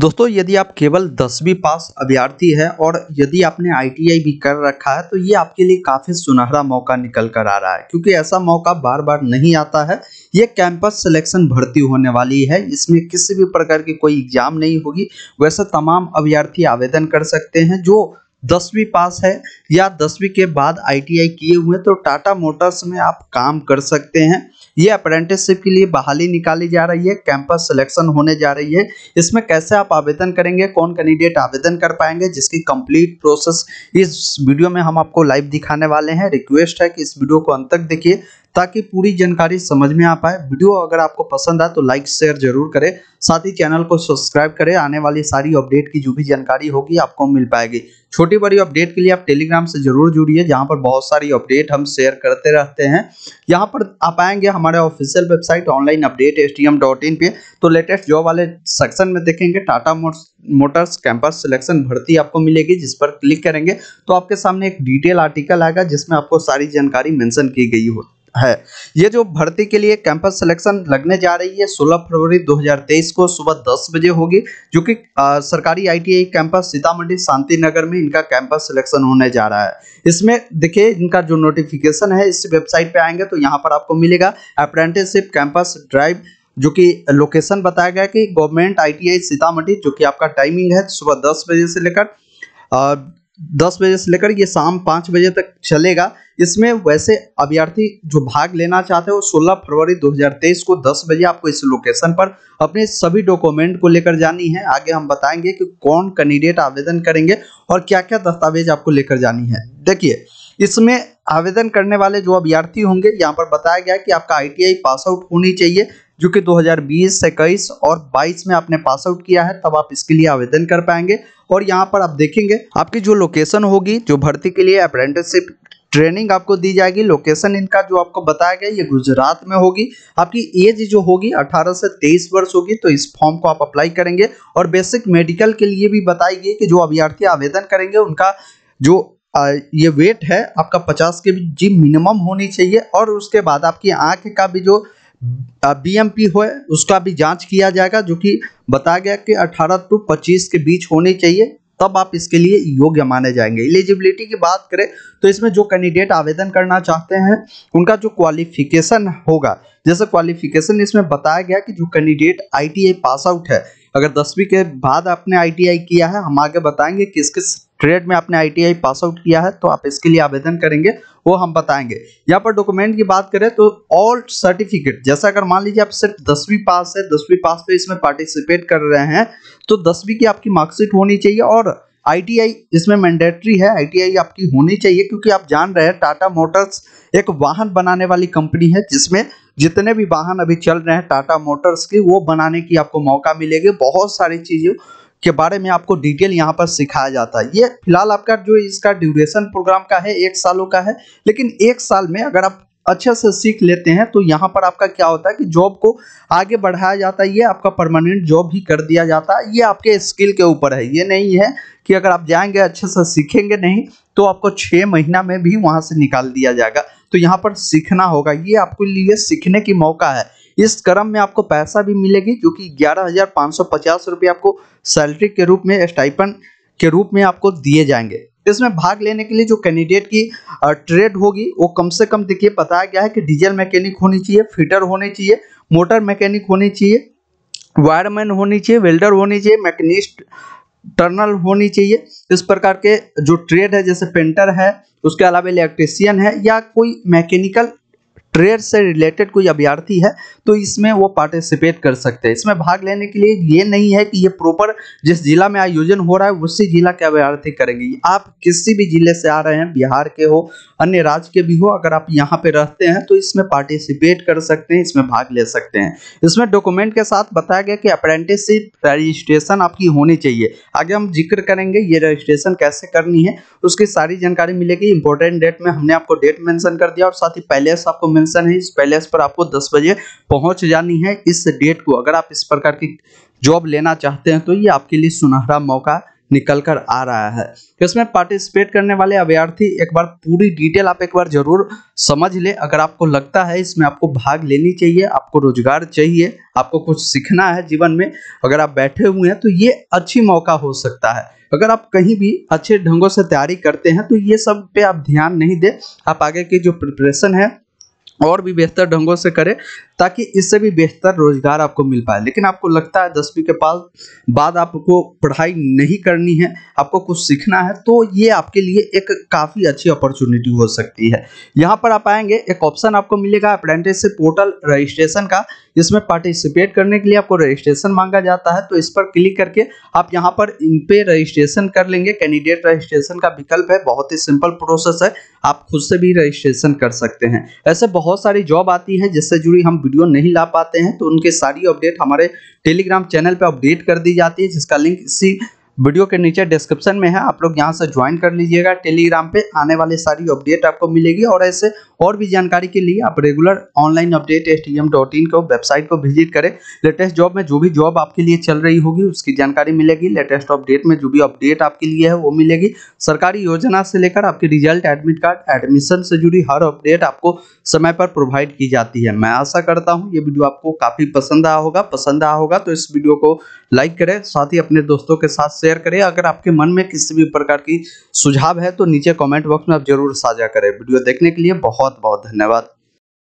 दोस्तों यदि आप केवल दसवीं पास अभ्यर्थी है और यदि आपने आईटीआई भी कर रखा है तो ये आपके लिए काफ़ी सुनहरा मौका निकल कर आ रहा है क्योंकि ऐसा मौका बार बार नहीं आता है ये कैंपस सिलेक्शन भर्ती होने वाली है इसमें किसी भी प्रकार की कोई एग्जाम नहीं होगी वैसे तमाम अभ्यर्थी आवेदन कर सकते हैं जो दसवीं पास है या दसवीं के बाद आईटीआई किए हुए तो टाटा मोटर्स में आप काम कर सकते हैं ये अप्रेंटिसशिप के लिए बहाली निकाली जा रही है कैंपस सिलेक्शन होने जा रही है इसमें कैसे आप आवेदन करेंगे कौन कैंडिडेट आवेदन कर पाएंगे जिसकी कंप्लीट प्रोसेस इस वीडियो में हम आपको लाइव दिखाने वाले हैं रिक्वेस्ट है कि इस वीडियो को अंत तक देखिए ताकि पूरी जानकारी समझ में आ पाए वीडियो अगर आपको पसंद आए तो लाइक शेयर जरूर करें साथ ही चैनल को सब्सक्राइब करें आने वाली सारी अपडेट की जो भी जानकारी होगी आपको मिल पाएगी छोटी बड़ी अपडेट के लिए आप टेलीग्राम से जरूर जुड़िए जहाँ पर बहुत सारी अपडेट हम शेयर करते रहते हैं यहाँ पर आप आएंगे हमारे official website online update S पे तो लेटेस्ट जॉब वाले सेक्शन में देखेंगे टाटा मोटर्स कैंपस सिलेक्शन भर्ती आपको मिलेगी जिस पर क्लिक करेंगे तो आपके सामने एक डिटेल आर्टिकल आएगा जिसमें आपको सारी जानकारी मैंशन की गई होती है ये जो भर्ती के लिए कैंपस सिलेक्शन लगने जा रही है 16 फरवरी 2023 को सुबह 10 बजे होगी जो कि आ, सरकारी आईटीआई कैंपस सीतामढ़ी शांति नगर में इनका कैंपस सिलेक्शन होने जा रहा है इसमें देखिए इनका जो नोटिफिकेशन है इस वेबसाइट पे आएंगे तो यहाँ पर आपको मिलेगा अप्रेंटिसशिप कैंपस ड्राइव जो कि लोकेशन बताया गया कि गवर्नमेंट आईटीआई सीतामढ़ी जो कि आपका टाइमिंग है सुबह दस बजे से लेकर दस बजे से लेकर ये शाम पाँच बजे तक चलेगा इसमें वैसे अभ्यर्थी जो भाग लेना चाहते हैं वो 16 फरवरी 2023 को 10 बजे आपको इस लोकेशन पर अपने सभी डॉक्यूमेंट को लेकर जानी है आगे हम बताएंगे कि कौन कैंडिडेट आवेदन करेंगे और क्या क्या दस्तावेज आपको लेकर जानी है देखिए इसमें आवेदन करने वाले जो अभ्यर्थी होंगे यहाँ पर बताया गया कि आपका आई पास आउट होनी चाहिए जो कि 2020 से इक्कीस और 22 में आपने पास आउट किया है तब आप इसके लिए आवेदन कर पाएंगे और यहाँ पर आप देखेंगे आपकी जो लोकेशन होगी जो भर्ती के लिए अप्रेंटिसशिप ट्रेनिंग आपको दी जाएगी लोकेशन इनका जो आपको बताया गया ये गुजरात में होगी आपकी एज जो होगी 18 से 23 वर्ष होगी तो इस फॉर्म को आप अप्लाई करेंगे और बेसिक मेडिकल के लिए भी बताई गई कि जो अभ्यर्थी आवेदन करेंगे उनका जो ये वेट है आपका 50 के जी मिनिमम होनी चाहिए और उसके बाद आपकी आँख का भी जो बीएमपी हो उसका भी जांच किया जाएगा जो कि बताया गया कि 18 टू 25 के बीच होने चाहिए तब आप इसके लिए योग्य माने जाएंगे एलिजिबिलिटी की बात करें तो इसमें जो कैंडिडेट आवेदन करना चाहते हैं उनका जो क्वालिफिकेशन होगा जैसे क्वालिफिकेशन इसमें बताया गया कि जो कैंडिडेट आई पास आउट है अगर दसवीं के बाद आपने आई किया है हम आगे बताएंगे किस किस ट्रेड में आपने आई पास आउट किया है तो आप इसके लिए आवेदन करेंगे वो हम बताएंगे यहाँ पर डॉक्यूमेंट की बात करें तो ऑल सर्टिफिकेट जैसा अगर मान लीजिए आप सिर्फ दसवीं पास है दसवीं पास पे इसमें पार्टिसिपेट कर रहे हैं तो दसवीं की आपकी मार्कशीट होनी चाहिए और आईटीआई इसमें मैंडेटरी है आईटीआई आपकी होनी चाहिए क्योंकि आप जान रहे हैं टाटा मोटर्स एक वाहन बनाने वाली कंपनी है जिसमें जितने भी वाहन अभी चल रहे हैं टाटा मोटर्स के वो बनाने की आपको मौका मिलेगा बहुत सारी चीज़ें के बारे में आपको डिटेल यहाँ पर सिखाया जाता है ये फिलहाल आपका जो इसका ड्यूरेशन प्रोग्राम का है एक सालों का है लेकिन एक साल में अगर आप अच्छे से सीख लेते हैं तो यहाँ पर आपका क्या होता है कि जॉब को आगे बढ़ाया जाता है ये आपका परमानेंट जॉब ही कर दिया जाता है ये आपके स्किल के ऊपर है ये नहीं है कि अगर आप जाएंगे अच्छे से सीखेंगे नहीं तो आपको छः महीना में भी वहाँ से निकाल दिया जाएगा तो यहाँ पर सीखना होगा ये आपके लिए सीखने की मौका है इस क्रम में आपको पैसा भी मिलेगी जो कि ग्यारह हजार पाँच सौ पचास रुपये आपको सैलरी के रूप में स्टाइपन के रूप में आपको दिए जाएंगे इसमें भाग लेने के लिए जो कैंडिडेट की ट्रेड होगी वो कम से कम देखिए बताया गया है कि डीजल मैकेनिक होनी चाहिए फिटर होने चाहिए मोटर मैकेनिक होनी चाहिए वायरमैन होनी चाहिए वेल्डर होनी चाहिए मैकेनिस्ट टर्नल होनी चाहिए इस प्रकार के जो ट्रेड है जैसे पेंटर है उसके अलावा इलेक्ट्रिशियन है या कोई मैकेनिकल ट्रेड से रिलेटेड कोई अभ्यर्थी है तो इसमें वो पार्टिसिपेट कर सकते हैं इसमें भाग लेने के लिए ये नहीं है कि ये प्रॉपर जिस जिला में आयोजन हो रहा है उसी जिला के अभ्यर्थी करेंगे आप किसी भी जिले से आ रहे हैं बिहार के हो अन्य राज्य के भी हो अगर आप यहाँ पे रहते हैं तो इसमें पार्टिसिपेट कर सकते हैं इसमें भाग ले सकते हैं इसमें डॉक्यूमेंट के साथ बताया गया कि अप्रेंटिसिप रजिस्ट्रेशन आपकी होनी चाहिए आगे हम जिक्र करेंगे ये रजिस्ट्रेशन कैसे करनी है उसकी सारी जानकारी मिलेगी इंपॉर्टेंट डेट में हमने आपको डेट मेंशन कर दिया और साथ ही पहले से आपको मेंशन है इस पैलेस पर आपको दस बजे पहुंच जानी है इस डेट को अगर आप इस प्रकार की जॉब लेना चाहते हैं तो ये आपके लिए सुनहरा मौका निकल कर आ रहा है तो इसमें पार्टिसिपेट करने वाले अभ्यर्थी एक बार पूरी डिटेल आप एक बार जरूर समझ ले अगर आपको लगता है इसमें आपको भाग लेनी चाहिए आपको रोजगार चाहिए आपको कुछ सीखना है जीवन में अगर आप बैठे हुए हैं तो ये अच्छी मौका हो सकता है अगर आप कहीं भी अच्छे ढंगों से तैयारी करते हैं तो ये सब पे आप ध्यान नहीं दें आप आगे की जो प्रिपरेशन है और भी बेहतर ढंगों से करें ताकि इससे भी बेहतर रोजगार आपको मिल पाए लेकिन आपको लगता है दसवीं के पास बाद आपको पढ़ाई नहीं करनी है आपको कुछ सीखना है तो ये आपके लिए एक काफ़ी अच्छी अपॉर्चुनिटी हो सकती है यहाँ पर आप आएंगे एक ऑप्शन आपको मिलेगा अप्रेंटिसशिप पोर्टल रजिस्ट्रेशन का इसमें पार्टिसिपेट करने के लिए आपको रजिस्ट्रेशन मांगा जाता है तो इस पर क्लिक करके आप यहाँ पर इन पे रजिस्ट्रेशन कर लेंगे कैंडिडेट रजिस्ट्रेशन का विकल्प है बहुत ही सिंपल प्रोसेस है आप खुद से भी रजिस्ट्रेशन कर सकते हैं ऐसे बहुत सारी जॉब आती है जिससे जुड़ी हम वीडियो नहीं ला पाते हैं तो उनके सारी अपडेट हमारे टेलीग्राम चैनल पर अपडेट कर दी जाती है जिसका लिंक इसी वीडियो के नीचे डिस्क्रिप्शन में है आप लोग यहाँ से ज्वाइन कर लीजिएगा टेलीग्राम पे आने वाले सारी अपडेट आपको मिलेगी और ऐसे और भी जानकारी के लिए आप regular online update S T M dot in को वेबसाइट को विजिट करें लेटेस्ट जॉब में जो भी जॉब आपके लिए चल रही होगी उसकी जानकारी मिलेगी लेटेस्ट अपडेट में जो भी अपडेट आपके लिए है वो मिलेगी सरकारी योजना से लेकर आपके रिजल्ट एडमिट कार्ड एडमिशन से जुड़ी हर अपडेट आपको समय पर प्रोवाइड की जाती है मैं आशा करता हूँ ये वीडियो आपको काफ़ी पसंद आया होगा पसंद आया होगा तो इस वीडियो को लाइक करें साथ ही अपने दोस्तों के साथ शेयर करें अगर आपके मन में किसी भी प्रकार की सुझाव है तो नीचे कॉमेंट बॉक्स में आप जरूर साझा करें वीडियो देखने के लिए बहुत बहुत बहुत धन्यवाद